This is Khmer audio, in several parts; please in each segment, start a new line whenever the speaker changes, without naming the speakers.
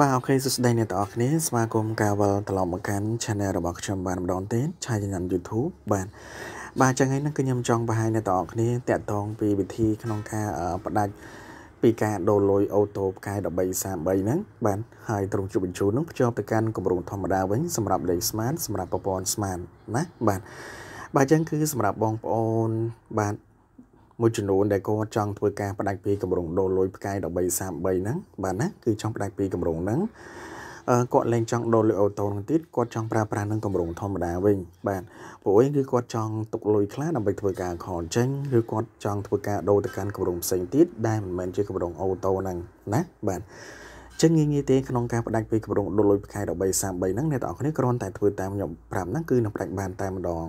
បាទអូខេសួស្តីអ្នកទាំងអស់គ្នាស្វាគមន៍ការវិលត្រឡប់មកកាន់ channel របស់ខ្ញុំបាទម្ដងទៀតឆាយញ៉ាំ YouTube បាទបាទចឹងហើយនឹងខ្ញុំចង់បង្ហាញអ្នកទាំងអស់គ្នាតកតងពីវិធីក្នុងការផ្ដាច់ពីការដូរលុយអូតូផ្កាយ1333ហ្នឹងបាទហើយត្រង់ជួបបញ្ជូនហ្នឹងភ្ជាប់ទៅកាន់គម្រោងធម្មតាវិញសម្រាប់លេខស្មានសម្រាប់ប្រព័ន្ធស្មានណាបាទបាទចឹងគឺសម្រាប់បងប្អូនបាទមួយចំនួនដែលគាត់ចង់ធ្វើការបដាច់ពីកម្រងដូរលុយផ្កាយ1333ហ្នឹងបាទណាគឺចង់បដាច់ពីកម្រងហ្នឹងគាត់លែងចង់ដូរលុយអូតូនឹងទៀតគាត់ចង់ប្រើប្រាស់នឹងកម្រងធម្មតាវិញបាទព្រោះអីគឺគាត់ចង់ទុកលុយខ្លះដើម្បីធ្វើការខនចេញឬគាត់ចង់ធ្វើការដូរទៅកាន់កម្រងផ្សេងទៀតដែលមិនមែនជាកម្រងអូតូហ្នឹងណាបាទចឹងងាយងាយទេក្នុងការបដាច់ពីកម្រងដូរលុយផ្កាយ1333ហ្នឹងអ្នកទាំងអស់គ្នាគ្រាន់តែធ្វើតាមខ្ញុំប្រាប់ហ្នឹងគឺនឹងបដាច់បានតែម្ដង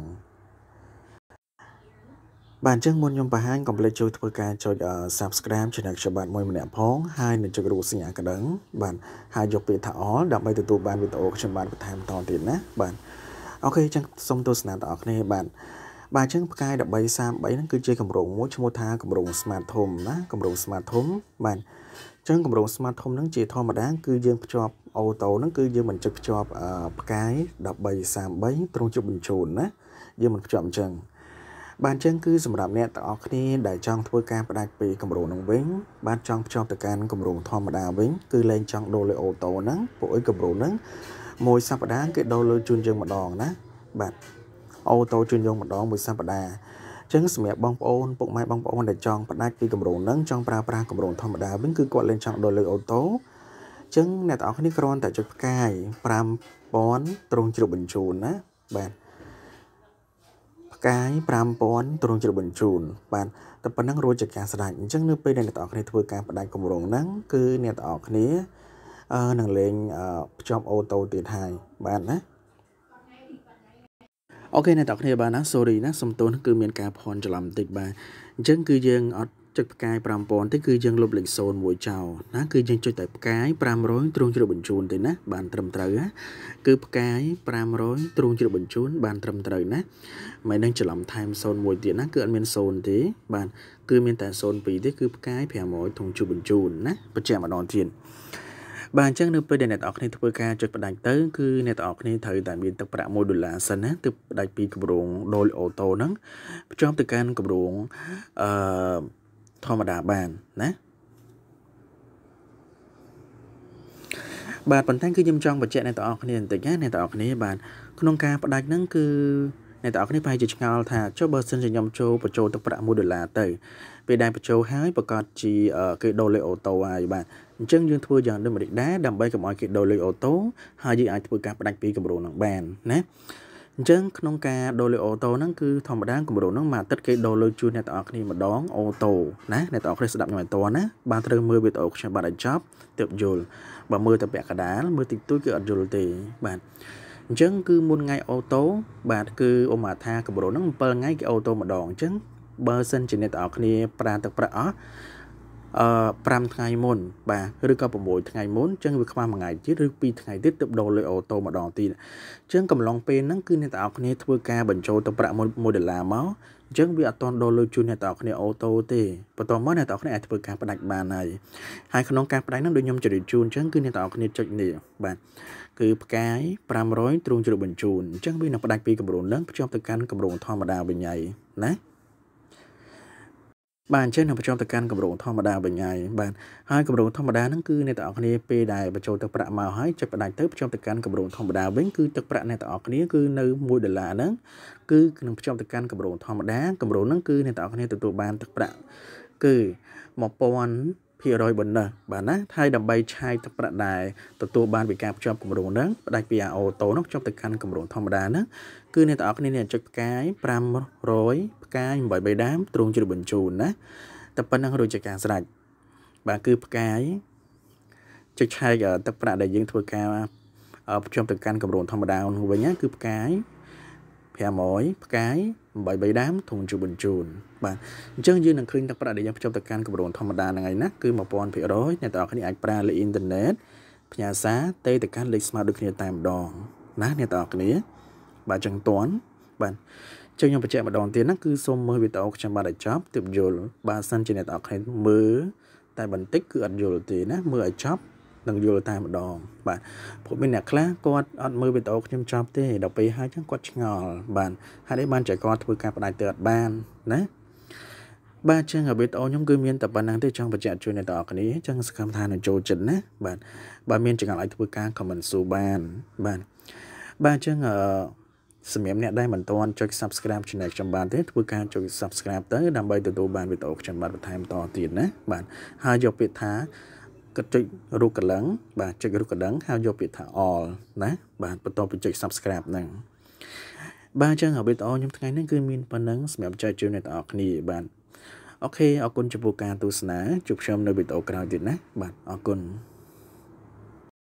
បាទអញ្ចឹងមុនខ្ញុំបង្ហាញកុំភ្លេចជួយធ្វើការចុច Subscribe ឆានែលខ្ញុំបាទមួយម្នាក់ផងហើយនឹងចុចរូបសញ្ញាកណ្ដឹងបាទហើយយកពាក្យថា All ដើម្បីទទួលបានវីដេអូខ្ញុំបាទបន្ថែមតទៀតណាបាទអូខេអញ្ចឹងសូមទស្សនាបងប្អូនគ្នាបាទបាទអញ្ចឹងផ្កាយ1333ហ្នឹងគឺជាកម្រងមួយឈ្មោះថាកម្រង Smart Home ណាកម្រង Smart Home បាទអញ្ចឹងកម្រង Smart Home ហ្នឹងជាធម្មតាគឺយើងភ្ជាប់អូតូហ្នឹងគឺយើងមិនចុចភ្ជាប់ផ្កាយ1333ត្រង់ជុំបញ្ជូនណាយើងមិនភ្ជាប់អញ្ចឹងបានចឹងគឺសម្រាប់អ្នកទាំងអស់គ្នាដែលចង់ធ្វើការផ្ដាច់ពីគម្រោងនឹងវិញបានចង់ភ្ជាប់ទៅកាន់គម្រោងធម្មតាវិញគឺលែងចង់ដូរលើអូតូហ្នឹងពួកអីគម្រោងហ្នឹងមួយសប្ដាហ៍គេដូរលើជូនយើងម្ដងណាបាទអូតូជូនយើងម្ដងមួយសប្ដាហ៍ចឹងសម្រាប់បងប្អូនពុកម៉ែបងប្អូនដែលចង់ផ្ដាច់ពីគម្រោងហ្នឹងចង់ប្រើប្រាស់គម្រោងធម្មតាវិញគឺគាត់លែងចង់ដូរលើអូតូចឹងអ្នកទាំងអស់គ្នាគ្រាន់តែចុចផ្កាយ5000ត្រង់ជ្រុបបញ្ជូនណាបាទផ្កាយ5000ទ្រង់ជ្របញ្ជូនបាទតែប៉ុណ្ណឹងរួចជាការស្ដាច់អញ្ចឹងនៅពេលដែលអ្នកទាំងអស់គ្នាធ្វើការផ្ដាច់គម្រងហ្នឹងគឺអ្នកទាំងអស់គ្នាអឺនឹងលេងភ្ជាប់អូតូទៀតហើយបាទណាអូខេអ្នកទាំងគ្នាបាទណា sorry ណាសំទោសគឺមានការភ័ន្តច្រឡំបន្តិចបាទអញ្ចឹងគឺយើងអត់ចុចផ្កាយ5000ទៅគឺយើងលុបលេខ0មួយចោលណាគឺយើងចុចតែផ្កាយ500ទ្រង់ជ្រោបញ្ជូនទេណាបានត្រឹមត្រូវណាគឺផ្កាយ500ទ្រង់ជ្រោបញ្ជូន បានត្រឹមត្រូវណាមិននឹងច្រឡំថែម0មួយទៀតណាគឺអត់មាន0ទេ បាទគឺមានតែ02ទេគឺផ្កាយ500ទ្រង់ជ្រោបញ្ជូនណាបញ្ជាក់ម្ដងទៀតបាទអញ្ចឹងនៅពេលដែលអ្នកនរគ្នាធ្វើការចុចផ្ដាច់ទៅគឺអ្នកនរគ្នាត្រូវតែមានទឹកប្រាក់1ដុល្លារសិនណាទើបផ្ដាច់ពីគម្រោងដុលអូតូហ្នឹងភ្ជាប់ទៅកាន់គម្រោងអឺធម្មតាបានណាបាទប៉ុន្តែគឺខ្ញុំចង់បញ្ជាក់អ្នកទាំងអស់គ្នាបន្តិចណាអ្នកទាំងអស់គ្នាបាទក្នុងការផ្ដាច់ហ្នឹងគឺអ្នកទាំងអស់គ្នាប្រហែលជាឆ្ងល់ថាចុះបើសិនជាខ្ញុំចូលបញ្ចូលទឹកប្រាក់1ដុល្លារទៅពេលដែលបញ្ចូលហើយប្រកាសជាគេដូរលេខអូតូហើយបាទអញ្ចឹងយើងធ្វើយ៉ាងដូចម្ដេចដែរដើម្បីកុំឲ្យគេដូរលេខអូតូហើយយើងអាចធ្វើការផ្ដាច់ពីគម្រោងនឹងបានណាអញ្ចឹងក្នុងការដូរលុយអូតូហ្នឹងគឺធម្មតាគម្រោងហ្នឹងមួយអាទិត្យគេដូរលុយជូនអ្នកទាំងអស់គ្នាម្ដងអូតូណាអ្នកទាំងអស់គ្នាស្ដាប់ខ្ញុំឲ្យតរណាបានត្រូវមើលវីដេអូខ្ញុំបាទឲ្យចប់ទើបយល់បើមើលតែពាក់កណ្ដាលមើលតិចតួចគឺអត់យល់ទេបាទអញ្ចឹងគឺមុនថ្ងៃអូតូបាទគឺអូម៉ាថាគម្រោងហ្នឹង7ថ្ងៃគេអូតូម្ដងអញ្ចឹងបើសិនជាអ្នកទាំងអស់គ្នាប្រាទឹកប្រាក់អស់អឺ5ថ្ងៃមុនបាទឬក៏6ថ្ងៃមុនអញ្ចឹងវាខ្វះមួយថ្ងៃទៀតឬ2ថ្ងៃទៀតទៅដោលើអូតូម្ដងទៀតអញ្ចឹងកំឡុងពេលហ្នឹងគឺអ្នកទាំងអស់គ្នាធ្វើការបញ្ចូលទៅប្រាក់1ដុល្លារមកអញ្ចឹងវាអត់តន់ដោលើជូនអ្នកទាំងអស់គ្នាអូតូទេបន្ទាប់មកអ្នកទាំងអស់គ្នាអាចធ្វើការផ្ដាច់បានហើយហើយក្នុងការផ្ដាច់ហ្នឹងដូចខ្ញុំជម្រាបជូនអញ្ចឹងគឺអ្នកទាំងអស់គ្នាចុចនេះបាទគឺផ្កាយ500ទ្រូងជ្រុបបញ្ជូនអញ្ចឹងវានឹងផ្ដាច់ពីកម្រងហ្នឹងភ្ជាប់ទៅកាន់កម្រងធម្មតាវិញហើយណាបាទអញ្ចឹងនឹងបញ្ចូលទៅកាន់កម្រងធម្មតាវិញហើយបាទហើយកម្រងធម្មតាហ្នឹងគឺអ្នកទាំងអស់គ្នាពេលដែលបញ្ចូលទឹកប្រាក់មកហើយចុចផ្ដាច់ទៅបញ្ចូលទៅកាន់កម្រងធម្មតាវិញគឺទឹកប្រាក់អ្នកទាំងអស់គ្នាគឺនៅ1ដុល្លារហ្នឹងគឺនឹងបញ្ចូលទៅកាន់កម្រងធម្មតាកម្រងហ្នឹងគឺអ្នកទាំងអស់គ្នាទទួលបានទឹកប្រាក់គឺ1000 10%ប៉ុណ្ណោះបាទណាហើយដើម្បីឆាយទឹកប្រាក់ដែលទទួលបានពីការភ្ជាប់គម្រោងហ្នឹងផ្ដាច់ពី AO តូនោះភ្ជាប់ទៅកាន់គម្រោងធម្មតាហ្នឹងគឺអ្នកទាំងអស់គ្នាអ្នកចុចផ្កាយ500ផ្កាយ803ដាមទ្រង់ជ្រាបបញ្ជូនណាតែប៉ុណ្ណឹងរួចជាការស្រេចបាទគឺផ្កាយចុចឆែកទឹកប្រាក់ដែលយើងធ្វើការភ្ជាប់ទៅកាន់គម្រោងធម្មតាវិញគឺផ្កាយ500ផ្កាយ83ដាមធំជួបញ្ជូន បាទអញ្ចឹងយើងនឹងឃើញទឹកប្រាក់ដែលយើងភ្ជាប់ទៅកាន់គម្រោងធម្មតាហ្នឹងឯណាគឺ1000%អ្នកទាំងអស់គ្នាអាចប្រើលើអ៊ីនធឺណិតផ្ញើសារទេទៅកាន់លេខស្មាតដូចគ្នាតែម្ដងណាអ្នកទាំងអស់គ្នាបាទចឹងតន់បាទចឹងខ្ញុំបញ្ជាក់ម្ដងទៀតហ្នឹងគឺសូមមើលវីដេអូខ្ញុំបាទឲ្យចប់ទើបយល់បាទសិនជាអ្នកទាំងអស់គ្នាមើលតែបន្តិចគឺអត់យល់ទេណាមើលឲ្យចប់នឹងយល់តែម្ដងបាទព្រោះមានអ្នកខ្លះគាត់អត់មើលវីដេអូខ្ញុំចប់ទេដល់ពេលហើយចឹងគាត់ឆ្ងល់បាទហើយនេះបានចែកគាត់ធ្វើការបដាយទៅអត់បានណាបាទចឹងវីដេអូខ្ញុំគឺមានតែប៉ុណ្ណឹងទេចង់បញ្ជាក់ជូនអ្នកទាំងអស់គ្នាចឹងសកម្មថានឹងចូលចិត្តណាបាទបើមានចង្អល់ឲ្យធ្វើការ comment សួរបានបាទបាទចឹងអឺសម្រាប់អ្នកដែលមិនទាន់ចុច Subscribe Channel ខ្ញុំបានទេធ្វើការចុច Subscribe ទៅដើម្បីទទួលបានវីដេអូខ្ញុំបានបន្ថែមតទៀតណាបាទហើយយកពាក្យថាក៏ចុចរូបកលាំងបាទចុចរូបកលាំងហើយយកពាក្យថា all ណា បាទបន្តទៅចុច subscribe ហ្នឹងបាទអញ្ចឹងវីដេអូខ្ញុំថ្ងៃនេះគឺ មានប៉ុណ្ណឹងសម្រាប់ចែកជូនអ្នកទាំងអស់គ្នាបាទអូខេអរគុណចំពោះការទស្សនាជួបខ្ញុំនៅវីដេអូក្រោយទៀតណាបាទអរគុណ